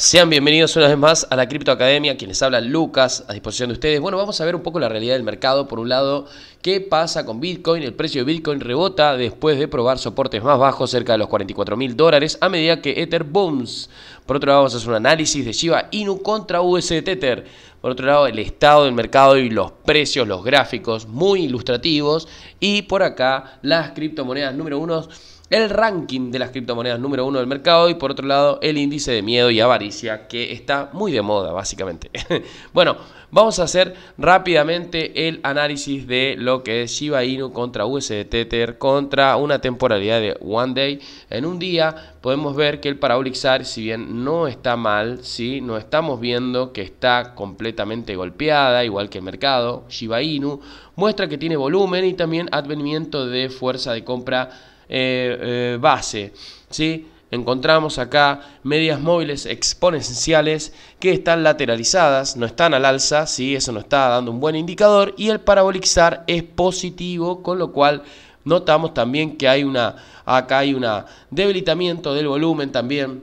Sean bienvenidos una vez más a la Academia, quien quienes habla Lucas, a disposición de ustedes. Bueno, vamos a ver un poco la realidad del mercado. Por un lado, qué pasa con Bitcoin. El precio de Bitcoin rebota después de probar soportes más bajos, cerca de los 44 mil dólares, a medida que Ether booms. Por otro lado, vamos a hacer un análisis de Shiba Inu contra USDT e e Por otro lado, el estado del mercado y los precios, los gráficos, muy ilustrativos. Y por acá, las criptomonedas número uno el ranking de las criptomonedas número uno del mercado y por otro lado el índice de miedo y avaricia que está muy de moda básicamente. bueno, vamos a hacer rápidamente el análisis de lo que es Shiba Inu contra USDT. Tether contra una temporalidad de One Day. En un día podemos ver que el Parabolic SAR si bien no está mal, ¿sí? no estamos viendo que está completamente golpeada, igual que el mercado Shiba Inu, muestra que tiene volumen y también advenimiento de fuerza de compra eh, eh, base. si Encontramos acá medias móviles exponenciales que están lateralizadas, no están al alza, ¿sí? eso no está dando un buen indicador y el parabolizar es positivo, con lo cual notamos también que hay una, acá hay un debilitamiento del volumen también.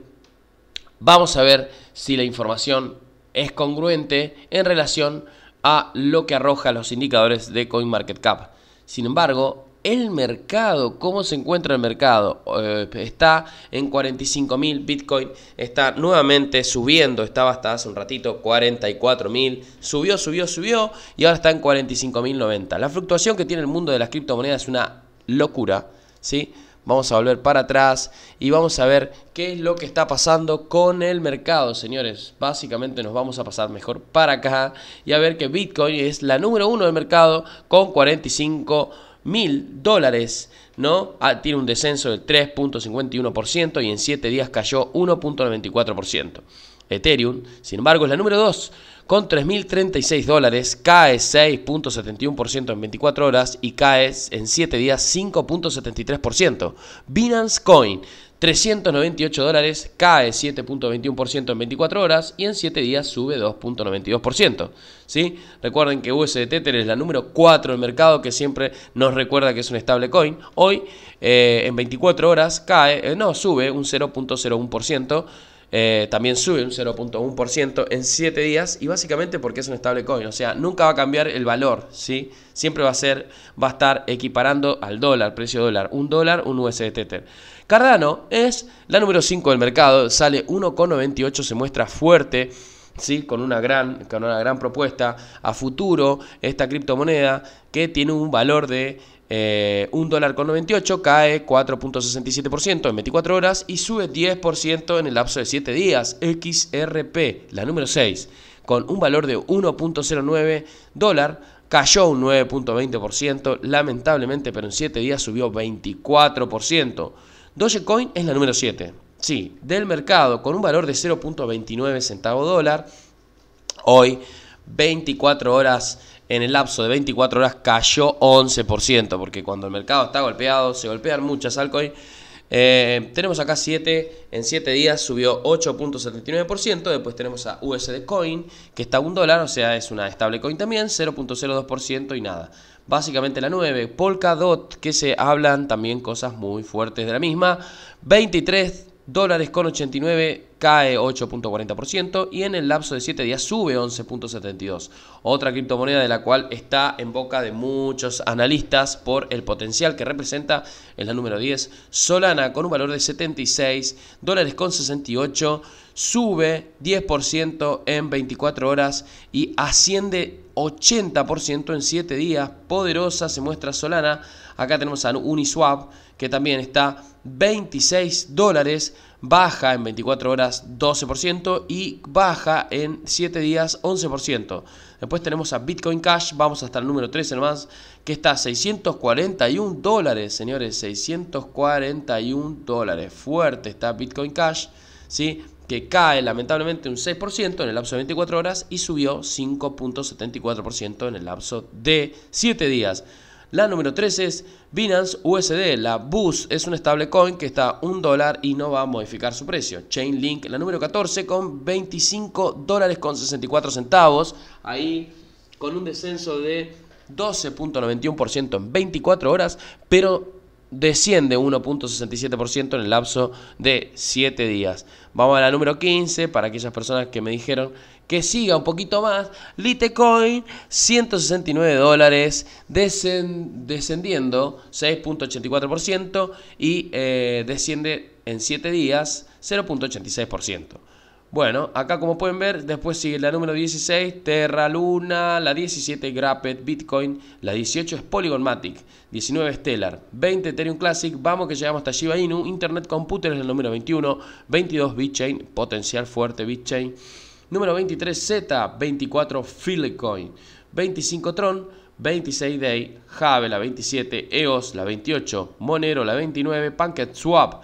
Vamos a ver si la información es congruente en relación a lo que arroja los indicadores de CoinMarketCap. Sin embargo, el mercado, cómo se encuentra el mercado. Eh, está en 45.000 Bitcoin, está nuevamente subiendo, estaba hasta hace un ratito 44.000, subió, subió, subió y ahora está en 45.090. La fluctuación que tiene el mundo de las criptomonedas es una locura, ¿sí? Vamos a volver para atrás y vamos a ver qué es lo que está pasando con el mercado, señores. Básicamente nos vamos a pasar mejor para acá y a ver que Bitcoin es la número uno del mercado con 45 mil dólares, ¿no? Ah, tiene un descenso del 3.51% y en 7 días cayó 1.94%. Ethereum, sin embargo, es la número 2 con 3.036 dólares cae 6.71% en 24 horas y cae en 7 días 5.73%. Binance Coin 398 dólares, cae 7.21% en 24 horas y en 7 días sube 2.92%. ¿sí? Recuerden que USDT es la número 4 del mercado que siempre nos recuerda que es un coin. Hoy eh, en 24 horas cae, eh, no, sube un 0.01%. Eh, también sube un 0.1% en 7 días y básicamente porque es un stablecoin, o sea, nunca va a cambiar el valor, ¿sí? Siempre va a ser, va a estar equiparando al dólar, precio dólar, un dólar, un USD Cardano es la número 5 del mercado, sale 1,98, se muestra fuerte. ¿Sí? Con, una gran, con una gran propuesta a futuro, esta criptomoneda que tiene un valor de eh, un dólar con 98 cae 4.67% en 24 horas y sube 10% en el lapso de 7 días. XRP, la número 6, con un valor de 1.09 dólar, cayó un 9.20%, lamentablemente, pero en 7 días subió 24%. Dogecoin es la número 7, sí, del mercado, con un valor de 0.29 centavo dólar. Hoy 24 horas, en el lapso de 24 horas cayó 11%, porque cuando el mercado está golpeado, se golpean muchas altcoins. Eh, tenemos acá 7, en 7 días subió 8.79%, después tenemos a USD Coin, que está a 1 dólar, o sea, es una coin también, 0.02% y nada. Básicamente la 9, Polkadot, que se hablan también cosas muy fuertes de la misma, 23 dólares con 89 cae 8.40% y en el lapso de 7 días sube 11.72. Otra criptomoneda de la cual está en boca de muchos analistas por el potencial que representa es la número 10, Solana con un valor de 76 dólares con 68, sube 10% en 24 horas y asciende 80% en 7 días. Poderosa se muestra Solana. Acá tenemos a Uniswap que también está 26 dólares baja en 24 horas 12% y baja en 7 días 11%. Después tenemos a Bitcoin Cash, vamos hasta el número 13 nomás, que está a 641 dólares, señores, 641 dólares. Fuerte está Bitcoin Cash, ¿sí? que cae lamentablemente un 6% en el lapso de 24 horas y subió 5.74% en el lapso de 7 días. La número 13 es Binance USD. La BUS es una stablecoin que está a un dólar y no va a modificar su precio. Chainlink, la número 14, con 25 dólares con 64 centavos. Ahí con un descenso de 12.91% en 24 horas, pero desciende 1.67% en el lapso de 7 días. Vamos a la número 15 para aquellas personas que me dijeron que siga un poquito más. Litecoin, 169 dólares, descendiendo 6.84% y eh, desciende en 7 días 0.86%. Bueno, acá como pueden ver, después sigue la número 16, Terra Luna, la 17 Grappet, Bitcoin, la 18 es Polygon Matic, 19 Stellar, 20 Ethereum Classic, vamos que llegamos hasta Shiba Inu, Internet Computer es el número 21, 22 BitChain, potencial fuerte BitChain, número 23 Z, 24 Filecoin, 25 Tron, 26 Day, Jave la 27, EOS la 28, Monero la 29, PancakeSwap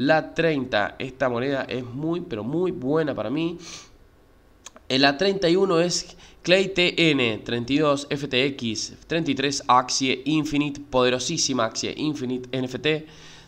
la 30, esta moneda es muy, pero muy buena para mí. La 31 es Clay TN, 32 FTX, 33 Axie Infinite, poderosísima Axie Infinite NFT.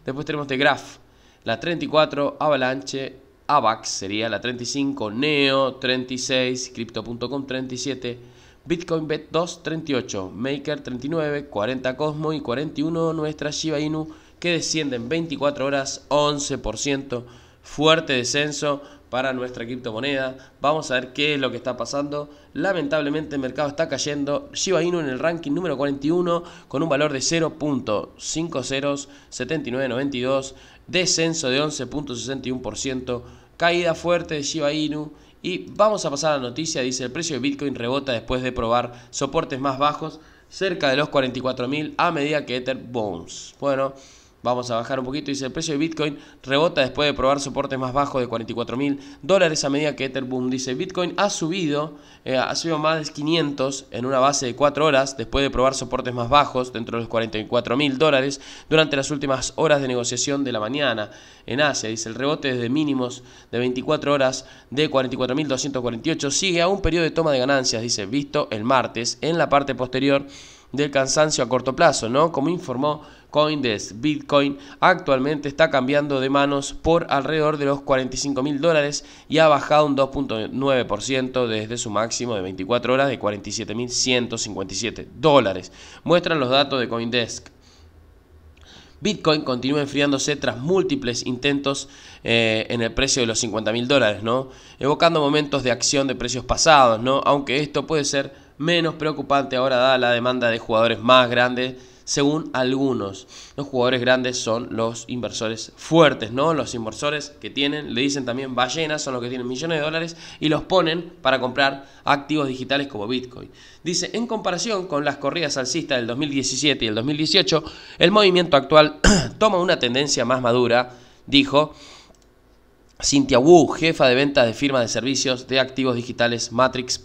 Después tenemos The Graph, la 34 Avalanche, AVAX sería la 35 Neo, 36 Crypto.com, 37 Bitcoin Bet 2, 38 Maker, 39 40 Cosmo y 41 nuestra Shiba Inu que desciende 24 horas 11%. Fuerte descenso para nuestra criptomoneda. Vamos a ver qué es lo que está pasando. Lamentablemente el mercado está cayendo. Shiba Inu en el ranking número 41 con un valor de 0.507992, descenso de 11.61%, caída fuerte de Shiba Inu y vamos a pasar a la noticia, dice el precio de Bitcoin rebota después de probar soportes más bajos cerca de los 44.000 a medida que Ether Bones. Bueno, Vamos a bajar un poquito. Dice, el precio de Bitcoin rebota después de probar soportes más bajos de 44 mil dólares a medida que Etherboom dice, Bitcoin ha subido, eh, ha subido más de 500 en una base de 4 horas después de probar soportes más bajos dentro de los 44 mil dólares durante las últimas horas de negociación de la mañana. En Asia, dice, el rebote desde mínimos de 24 horas de 248 sigue a un periodo de toma de ganancias, dice, visto el martes en la parte posterior del cansancio a corto plazo, ¿no? Como informó Coindesk, Bitcoin actualmente está cambiando de manos por alrededor de los 45 mil dólares y ha bajado un 2.9% desde su máximo de 24 horas de 47.157 dólares. Muestran los datos de Coindesk. Bitcoin continúa enfriándose tras múltiples intentos eh, en el precio de los 50 mil dólares, ¿no? Evocando momentos de acción de precios pasados, ¿no? Aunque esto puede ser menos preocupante ahora da la demanda de jugadores más grandes según algunos. Los jugadores grandes son los inversores fuertes, ¿no? Los inversores que tienen, le dicen también ballenas, son los que tienen millones de dólares y los ponen para comprar activos digitales como Bitcoin. Dice, en comparación con las corridas alcistas del 2017 y el 2018, el movimiento actual toma una tendencia más madura, dijo Cynthia Wu, jefa de ventas de firma de servicios de activos digitales Matrix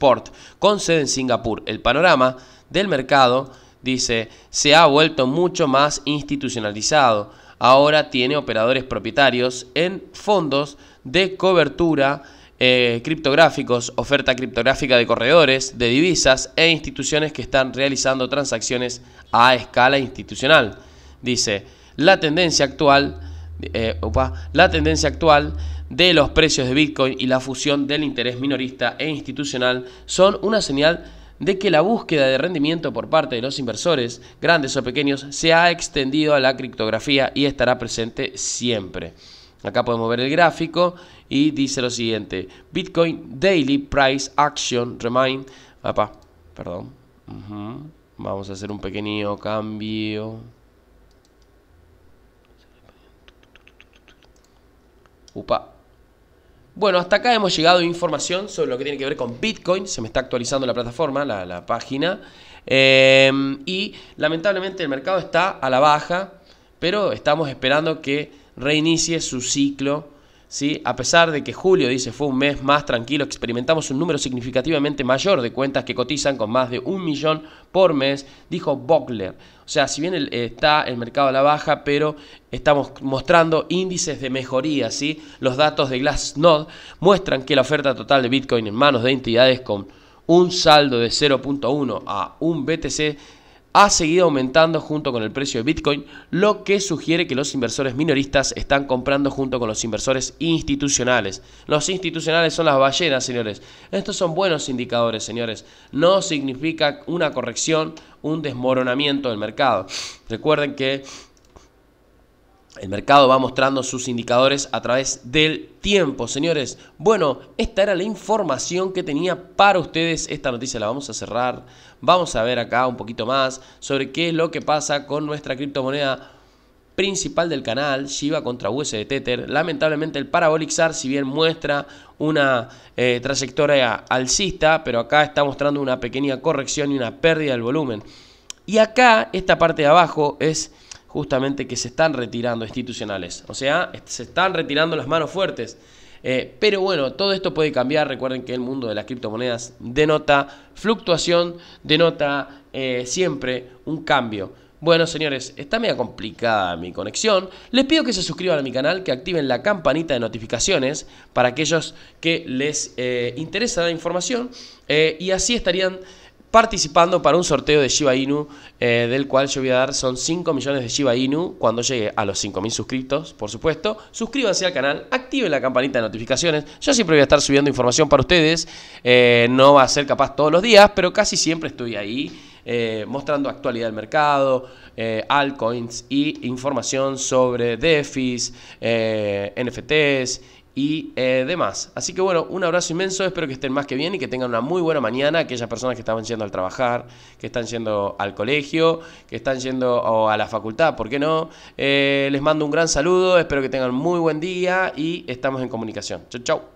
con sede en Singapur. El panorama del mercado, dice, se ha vuelto mucho más institucionalizado. Ahora tiene operadores propietarios en fondos de cobertura eh, criptográficos, oferta criptográfica de corredores, de divisas e instituciones que están realizando transacciones a escala institucional. Dice, la tendencia actual eh, la tendencia actual de los precios de Bitcoin y la fusión del interés minorista e institucional son una señal de que la búsqueda de rendimiento por parte de los inversores, grandes o pequeños, se ha extendido a la criptografía y estará presente siempre. Acá podemos ver el gráfico y dice lo siguiente: Bitcoin Daily Price Action Remind. perdón. Vamos a hacer un pequeño cambio. Upa. Bueno, hasta acá hemos llegado a información sobre lo que tiene que ver con Bitcoin. Se me está actualizando la plataforma, la, página. Em, y lamentablemente el mercado está a la baja, pero estamos esperando que reinicie su ciclo a pesar de que julio, dice, fue un mes más tranquilo, experimentamos un número significativamente mayor de cuentas que cotizan con más de un millón por mes, dijo Bockler. O sea, si bien está el mercado a la baja, pero estamos mostrando índices de mejoría, ¿sí? Los datos de Glassnode muestran que la oferta total de Bitcoin en manos de entidades con un saldo de 0.1 a un BTC ha seguido aumentando junto con el precio de Bitcoin, lo que sugiere que los inversores minoristas están comprando junto con los inversores institucionales. Los institucionales son las ballenas, señores. Estos son buenos indicadores, señores. No significa una corrección, un desmoronamiento del mercado. Recuerden que el mercado va mostrando sus indicadores a través del tiempo, señores. Bueno, esta era la información que tenía para ustedes. Esta noticia la vamos a cerrar. Vamos a ver acá un poquito más sobre qué es lo que pasa con nuestra criptomoneda principal del canal, Shiba contra USD Lamentablemente el Parabolic si bien muestra una eh, trayectoria alcista, pero acá está mostrando una pequeña corrección y una pérdida del volumen. Y acá, esta parte de abajo es justamente que se están retirando institucionales. O sea, se están retirando las manos fuertes. Eh, pero bueno, todo esto puede cambiar. Recuerden que el mundo de las criptomonedas denota fluctuación, denota eh, siempre un cambio. Bueno, señores, está media complicada mi conexión. Les pido que se suscriban a mi canal, que activen la campanita de notificaciones para aquellos que les eh, interesa la información. y así estarían participando para un sorteo de Shiba Inu, eh, del cual yo voy a dar son 5 millones de Shiba Inu cuando llegue a los 5.000 suscriptos, por supuesto. Suscríbanse al canal, activen la campanita de notificaciones. Yo siempre voy a estar subiendo información para ustedes. Eh, no va a ser capaz todos los días, pero casi siempre estoy ahí. Eh, mostrando actualidad del mercado, altcoins y información sobre DeFi, NFTs y eh, demás. Así que bueno, un abrazo inmenso, espero que estén más que bien y que tengan una muy buena mañana, aquellas personas que estaban yendo al trabajar, que están yendo al colegio, que están yendo a la facultad, ¿por qué no? Eh, les mando un gran saludo, espero que tengan muy buen día y estamos en comunicación. Chau, chau.